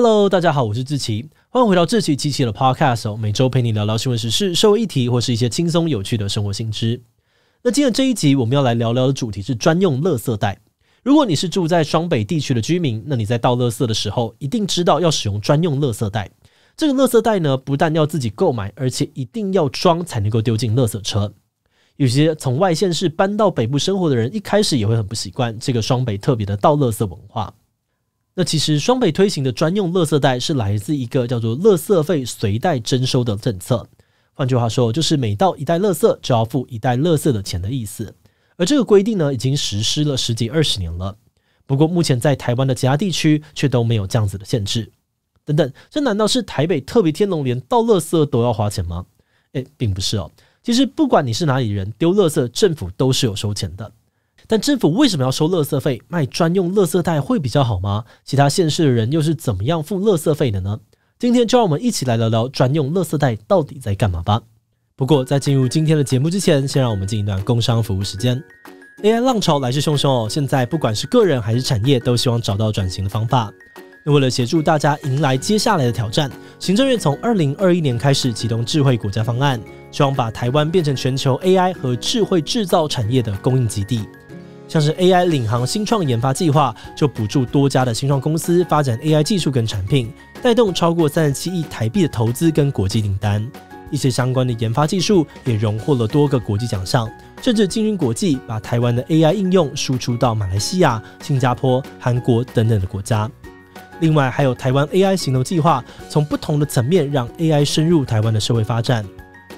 Hello，大家好，我是志奇，欢迎回到志奇机器的 Podcast，每周陪你聊聊新闻时事、社会议题或是一些轻松有趣的生活新知。那今天这一集我们要来聊聊的主题是专用垃圾袋。如果你是住在双北地区的居民，那你在倒垃圾的时候一定知道要使用专用垃圾袋。这个垃圾袋呢，不但要自己购买，而且一定要装才能够丢进垃圾车。有些从外县市搬到北部生活的人，一开始也会很不习惯这个双北特别的倒垃圾文化。那其实，双北推行的专用垃圾袋是来自一个叫做“垃圾费随袋征收”的政策。换句话说，就是每到一袋垃圾就要付一袋垃圾的钱的意思。而这个规定呢，已经实施了十几二十年了。不过，目前在台湾的其他地区却都没有这样子的限制。等等，这难道是台北特别天龙连倒垃圾都要花钱吗？诶，并不是哦。其实，不管你是哪里人，丢垃圾政府都是有收钱的。但政府为什么要收垃圾费？卖专用垃圾袋会比较好吗？其他县市的人又是怎么样付垃圾费的呢？今天就让我们一起来聊聊专用垃圾袋到底在干嘛吧。不过在进入今天的节目之前，先让我们进一段工商服务时间。AI 浪潮来势汹汹哦，现在不管是个人还是产业，都希望找到转型的方法。那为了协助大家迎来接下来的挑战，行政院从二零二一年开始启动智慧国家方案，希望把台湾变成全球 AI 和智慧制造产业的供应基地。像是 AI 领航新创研发计划，就补助多家的新创公司发展 AI 技术跟产品，带动超过三十七亿台币的投资跟国际订单。一些相关的研发技术也荣获了多个国际奖项，甚至进军国际把台湾的 AI 应用输出到马来西亚、新加坡、韩国等等的国家。另外，还有台湾 AI 行动计划，从不同的层面让 AI 深入台湾的社会发展。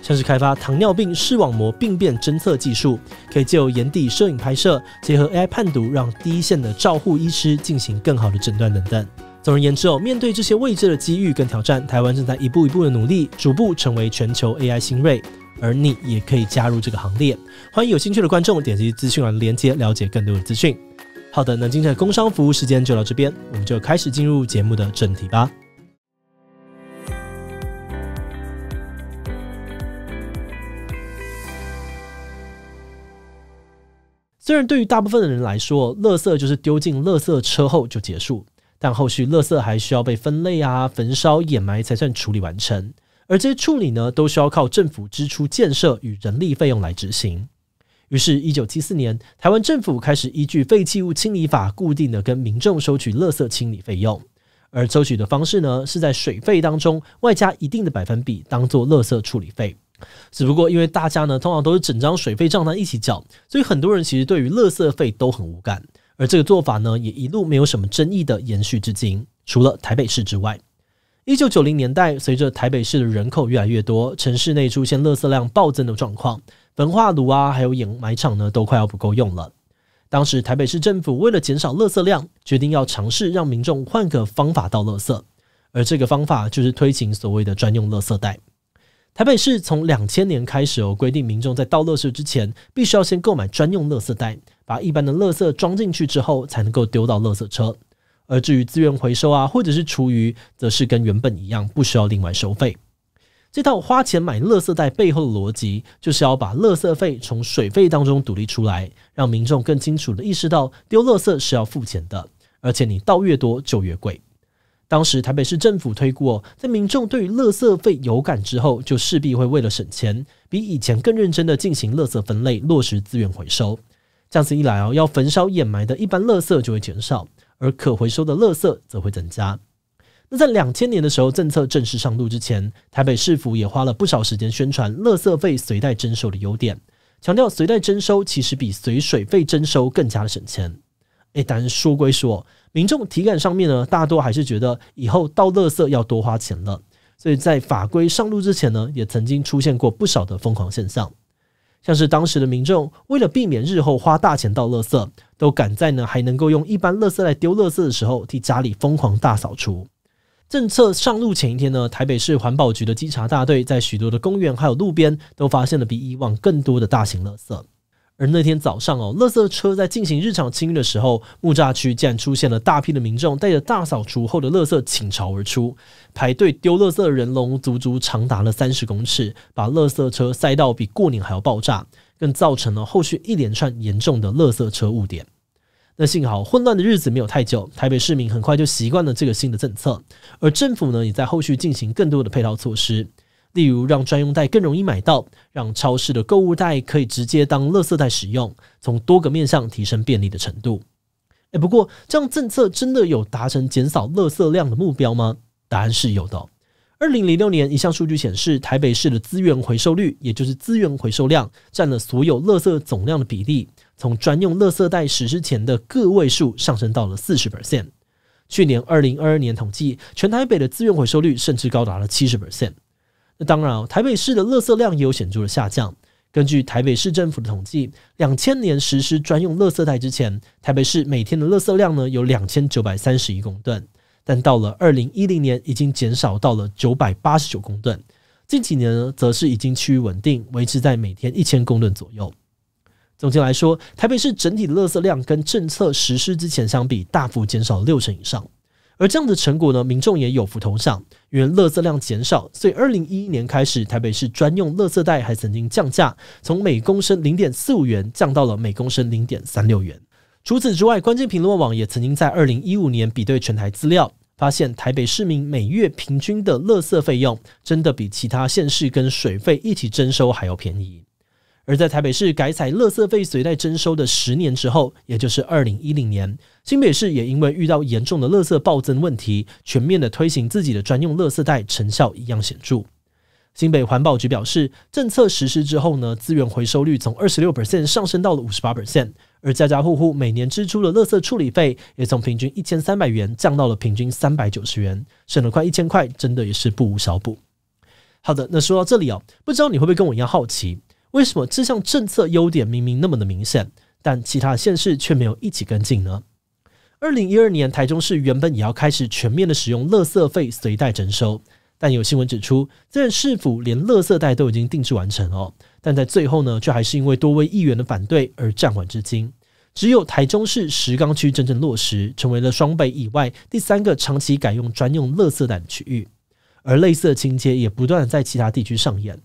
像是开发糖尿病视网膜病变侦测技术，可以借由眼底摄影拍摄，结合 AI 判读，让第一线的照护医师进行更好的诊断等等。总而言之哦，面对这些未知的机遇跟挑战，台湾正在一步一步的努力，逐步成为全球 AI 新锐。而你也可以加入这个行列。欢迎有兴趣的观众点击资讯栏连接，了解更多的资讯。好的，那今天的工商服务时间就到这边，我们就开始进入节目的正题吧。虽然对于大部分的人来说，垃圾就是丢进垃圾车后就结束，但后续垃圾还需要被分类啊、焚烧、掩埋才算处理完成。而这些处理呢，都需要靠政府支出建设与人力费用来执行。于是，一九七四年，台湾政府开始依据《废弃物清理法》固定的跟民众收取垃圾清理费用，而收取的方式呢，是在水费当中外加一定的百分比，当做垃圾处理费。只不过因为大家呢通常都是整张水费账单一起缴，所以很多人其实对于垃圾费都很无感。而这个做法呢也一路没有什么争议的延续至今。除了台北市之外，一九九零年代随着台北市的人口越来越多，城市内出现垃圾量暴增的状况，焚化炉啊还有掩埋场呢都快要不够用了。当时台北市政府为了减少垃圾量，决定要尝试让民众换个方法倒垃圾，而这个方法就是推行所谓的专用垃圾袋。台北市从两千年开始哦，规定民众在倒垃圾之前，必须要先购买专用垃圾袋，把一般的垃圾装进去之后，才能够丢到垃圾车。而至于资源回收啊，或者是厨余，则是跟原本一样，不需要另外收费。这套花钱买垃圾袋背后的逻辑，就是要把垃圾费从水费当中独立出来，让民众更清楚地意识到，丢垃圾是要付钱的，而且你倒越多就越贵。当时台北市政府推过，在民众对于垃圾费有感之后，就势必会为了省钱，比以前更认真的进行垃圾分类，落实资源回收。这样子一来哦，要焚烧掩埋的一般垃圾就会减少，而可回收的垃圾则会增加。那在两千年的时候，政策正式上路之前，台北市府也花了不少时间宣传垃圾费随袋征收的优点，强调随袋征收其实比随水费征收更加的省钱。诶，但是说归说，民众体感上面呢，大多还是觉得以后倒垃圾要多花钱了。所以在法规上路之前呢，也曾经出现过不少的疯狂现象，像是当时的民众为了避免日后花大钱倒垃圾，都赶在呢还能够用一般垃圾来丢垃圾的时候，替家里疯狂大扫除。政策上路前一天呢，台北市环保局的稽查大队在许多的公园还有路边都发现了比以往更多的大型垃圾。而那天早上哦，垃圾车在进行日常清运的时候，木栅区竟然出现了大批的民众带着大扫除后的垃圾倾巢而出，排队丢垃圾的人龙足足长达了三十公尺，把垃圾车塞到比过年还要爆炸，更造成了后续一连串严重的垃圾车误点。那幸好混乱的日子没有太久，台北市民很快就习惯了这个新的政策，而政府呢也在后续进行更多的配套措施。例如，让专用袋更容易买到，让超市的购物袋可以直接当垃圾袋使用，从多个面向提升便利的程度。哎，不过这样政策真的有达成减少垃圾量的目标吗？答案是有的。二零零六年一项数据显示，台北市的资源回收率，也就是资源回收量占了所有垃圾总量的比例，从专用垃圾袋实施前的个位数上升到了四十 percent。去年二零二二年统计，全台北的资源回收率甚至高达了七十 percent。那当然，台北市的垃圾量也有显著的下降。根据台北市政府的统计，两千年实施专用垃圾袋之前，台北市每天的垃圾量呢有两千九百三十一公吨，但到了二零一零年已经减少到了九百八十九公吨。近几年呢，则是已经趋于稳定，维持在每天一千公吨左右。总结来说，台北市整体的垃圾量跟政策实施之前相比，大幅减少六成以上。而这样的成果呢，民众也有福同享，因为垃圾量减少，所以二零一一年开始，台北市专用垃圾袋还曾经降价，从每公升零点四五元降到了每公升零点三六元。除此之外，关键评论网也曾经在二零一五年比对全台资料，发现台北市民每月平均的垃圾费用，真的比其他县市跟水费一起征收还要便宜。而在台北市改采乐色费随袋征收的十年之后，也就是二零一零年，新北市也因为遇到严重的乐色暴增问题，全面的推行自己的专用乐色袋，成效一样显著。新北环保局表示，政策实施之后呢，资源回收率从二十六上升到了五十八%，而家家户户每年支出的乐色处理费也从平均一千三百元降到了平均三百九十元，省了快一千块，真的也是不无小补。好的，那说到这里哦，不知道你会不会跟我一样好奇？为什么这项政策优点明明那么的明显，但其他县市却没有一起跟进呢？二零一二年，台中市原本也要开始全面的使用垃圾费随袋征收，但有新闻指出，虽然市府连垃圾袋都已经定制完成哦，但在最后呢，却还是因为多位议员的反对而暂缓至今。只有台中市石冈区真正落实，成为了双北以外第三个长期改用专用垃圾袋的区域，而类似的情节也不断在其他地区上演。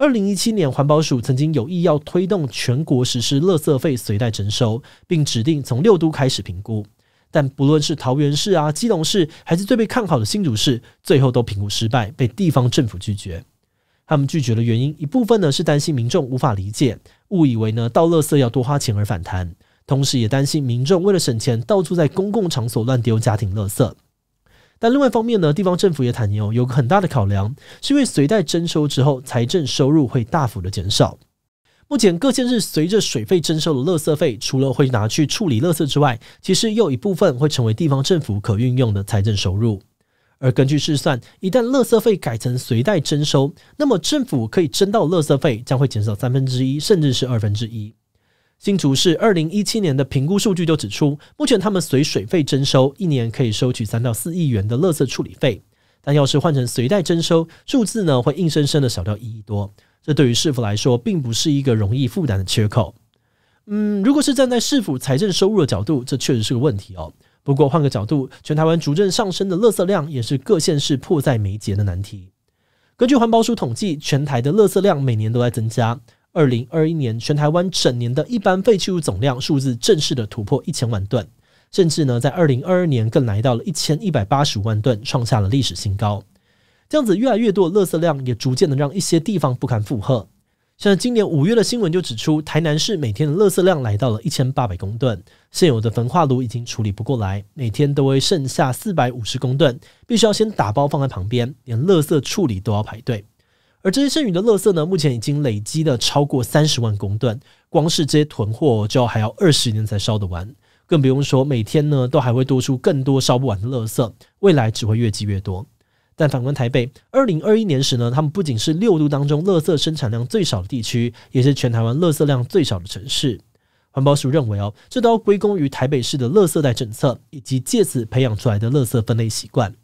二零一七年，环保署曾经有意要推动全国实施垃圾费随袋征收，并指定从六都开始评估，但不论是桃园市啊、基隆市，还是最被看好的新竹市，最后都评估失败，被地方政府拒绝。他们拒绝的原因，一部分呢是担心民众无法理解，误以为呢倒垃圾要多花钱而反弹，同时也担心民众为了省钱，到处在公共场所乱丢家庭垃圾。但另外一方面呢，地方政府也坦言哦，有个很大的考量，是因为随带征收之后，财政收入会大幅的减少。目前各县市随着水费征收的垃圾费，除了会拿去处理垃圾之外，其实又有一部分会成为地方政府可运用的财政收入。而根据试算，一旦垃圾费改成随带征收，那么政府可以征到垃圾费将会减少三分之一，甚至是二分之一。新竹市二零一七年的评估数据就指出，目前他们随水费征收，一年可以收取三到四亿元的垃圾处理费，但要是换成随袋征收，数字呢会硬生生的少掉一亿多。这对于市府来说，并不是一个容易负担的缺口。嗯，如果是站在市府财政收入的角度，这确实是个问题哦。不过换个角度，全台湾逐渐上升的垃圾量，也是各县市迫在眉睫的难题。根据环保署统计，全台的垃圾量每年都在增加。二零二一年，全台湾整年的一般废弃物总量数字正式的突破一千万吨，甚至呢，在二零二二年更来到了一千一百八十五万吨，创下了历史新高。这样子，越来越多的垃圾量也逐渐的让一些地方不堪负荷。像今年五月的新闻就指出，台南市每天的垃圾量来到了一千八百公吨，现有的焚化炉已经处理不过来，每天都会剩下四百五十公吨，必须要先打包放在旁边，连垃圾处理都要排队。而这些剩余的垃圾呢，目前已经累积了超过三十万公吨，光是这些囤货，就要还要二十年才烧得完，更不用说每天呢，都还会多出更多烧不完的垃圾，未来只会越积越多。但反观台北，二零二一年时呢，他们不仅是六度当中垃圾生产量最少的地区，也是全台湾垃圾量最少的城市。环保署认为哦，这都要归功于台北市的垃圾袋政策，以及借此培养出来的垃圾分类习惯。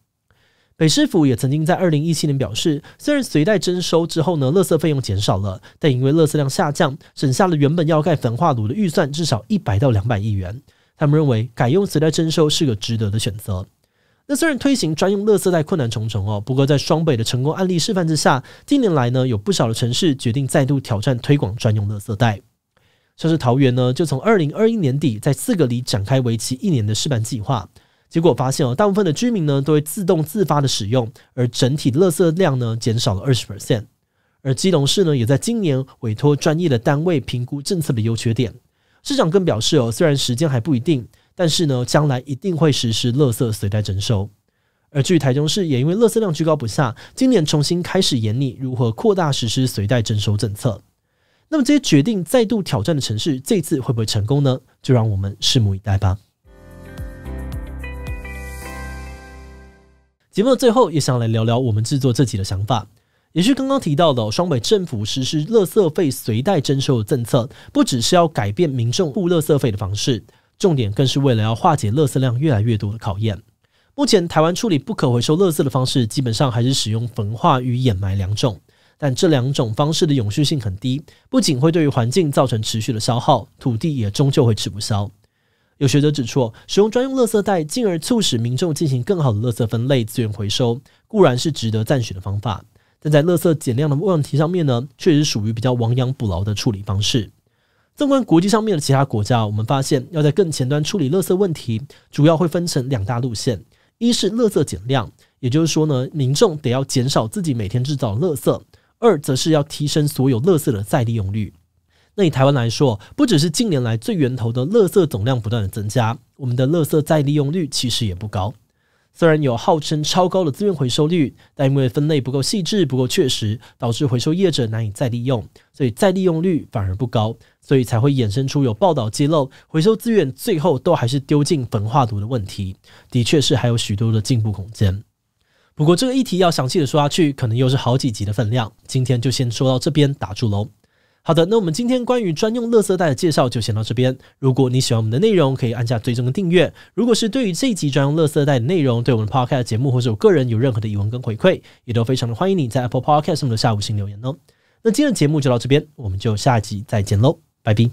北师府也曾经在二零一七年表示，虽然随袋征收之后呢，垃圾费用减少了，但因为垃圾量下降，省下了原本要盖焚化炉的预算，至少一百到两百亿元。他们认为改用随袋征收是个值得的选择。那虽然推行专用垃圾袋困难重重哦，不过在双北的成功案例示范之下，近年来呢，有不少的城市决定再度挑战推广专用垃圾袋。像是桃园呢，就从二零二一年底在四个里展开为期一年的示范计划。结果发现哦，大部分的居民呢都会自动自发的使用，而整体垃圾量呢减少了二十 percent，而基隆市呢也在今年委托专业的单位评估政策的优缺点。市长更表示哦，虽然时间还不一定，但是呢将来一定会实施垃圾随袋征收。而至于台中市也因为垃圾量居高不下，今年重新开始研拟如何扩大实施随袋征收政策。那么这些决定再度挑战的城市，这次会不会成功呢？就让我们拭目以待吧。节目的最后，也想来聊聊我们制作自己的想法，也是刚刚提到的，双北政府实施垃圾费随袋征收的政策，不只是要改变民众付垃圾费的方式，重点更是为了要化解垃圾量越来越多的考验。目前台湾处理不可回收垃圾的方式，基本上还是使用焚化与掩埋两种，但这两种方式的永续性很低，不仅会对于环境造成持续的消耗，土地也终究会吃不消。有学者指出，使用专用垃圾袋，进而促使民众进行更好的垃圾分类、资源回收，固然是值得赞许的方法。但在垃圾减量的问题上面呢，确实属于比较亡羊补牢的处理方式。纵观国际上面的其他国家，我们发现，要在更前端处理垃圾问题，主要会分成两大路线：一是垃圾减量，也就是说呢，民众得要减少自己每天制造垃圾；二则是要提升所有垃圾的再利用率。那以台湾来说，不只是近年来最源头的垃圾总量不断的增加，我们的垃圾再利用率其实也不高。虽然有号称超高的资源回收率，但因为分类不够细致、不够确实，导致回收业者难以再利用，所以再利用率反而不高。所以才会衍生出有报道揭露，回收资源最后都还是丢进焚化炉的问题。的确是还有许多的进步空间。不过这个议题要详细的说下去，可能又是好几集的分量。今天就先说到这边，打住喽。好的，那我们今天关于专用垃圾袋的介绍就先到这边。如果你喜欢我们的内容，可以按下追踪跟订阅。如果是对于这一集专用垃圾袋的内容，对我们的 Podcast 节目或者我个人有任何的疑问跟回馈，也都非常的欢迎你在 Apple Podcast 上面的下五星留言哦。那今天的节目就到这边，我们就下集再见喽，拜拜。